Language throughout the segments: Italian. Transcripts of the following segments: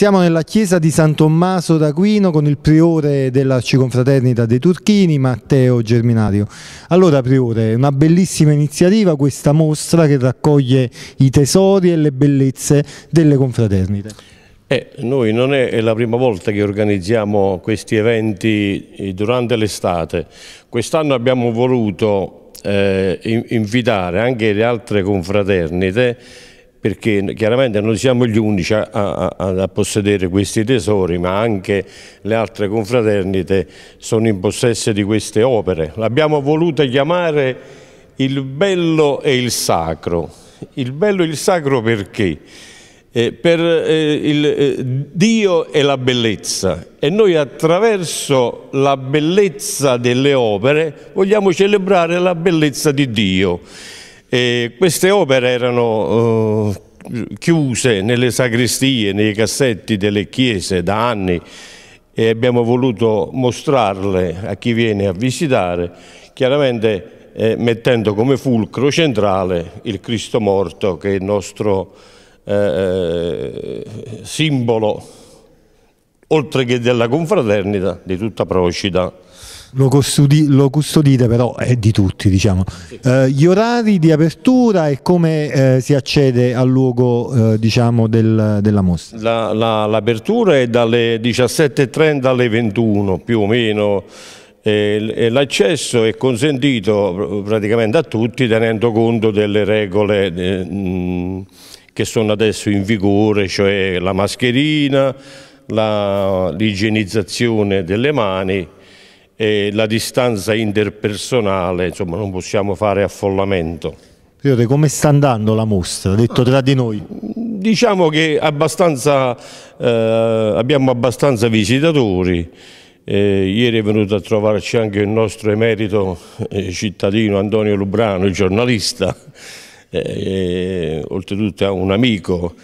Siamo nella chiesa di San Tommaso d'Aquino con il priore dell'Arciconfraternita dei Turchini, Matteo Germinario. Allora priore, una bellissima iniziativa questa mostra che raccoglie i tesori e le bellezze delle confraternite. Eh, noi non è la prima volta che organizziamo questi eventi eh, durante l'estate. Quest'anno abbiamo voluto eh, invitare anche le altre confraternite perché chiaramente non siamo gli unici a, a, a, possedere questi tesori, ma anche le altre confraternite sono in possesso di queste opere. L'abbiamo voluta chiamare il bello e il sacro. Il bello e il sacro perché? Eh, per eh, il, eh, Dio e la bellezza e noi attraverso la bellezza delle opere vogliamo celebrare la bellezza di Dio. E queste opere erano eh, chiuse nelle sagrestie, nei cassetti delle chiese da anni e abbiamo voluto mostrarle a chi viene a visitare, chiaramente eh, mettendo come fulcro centrale il Cristo morto che è il nostro eh, eh simbolo, oltre che della confraternita, di tutta Procida. Lo, custodi- lo, custodite però è di tutti diciamo. Eh, gli orari di apertura e come eh, si accede al luogo eh, diciamo del, della mostra? La, la, l'apertura è dalle 17.30 alle 21 più o meno e l'accesso è consentito praticamente a tutti tenendo conto delle regole eh, che sono adesso in vigore, cioè la mascherina, l'igienizzazione delle mani eh, la distanza interpersonale, insomma non possiamo fare affollamento. Priore, come sta andando la mostra, detto tra di noi? Diciamo che abbastanza, eh, abbiamo abbastanza visitatori, eh, ieri è venuto a trovarci anche il nostro emerito eh, cittadino Antonio Lubrano, il giornalista, eh, eh oltretutto è un amico.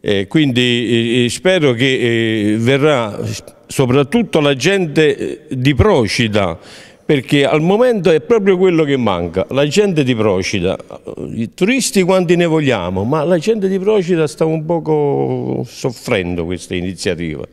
Eh, quindi eh, spero che verrà soprattutto la gente eh, di Procida, perché al momento è proprio quello che manca, la gente di Procida, i turisti quanti ne vogliamo, ma la gente di Procida sta un poco soffrendo questa iniziativa.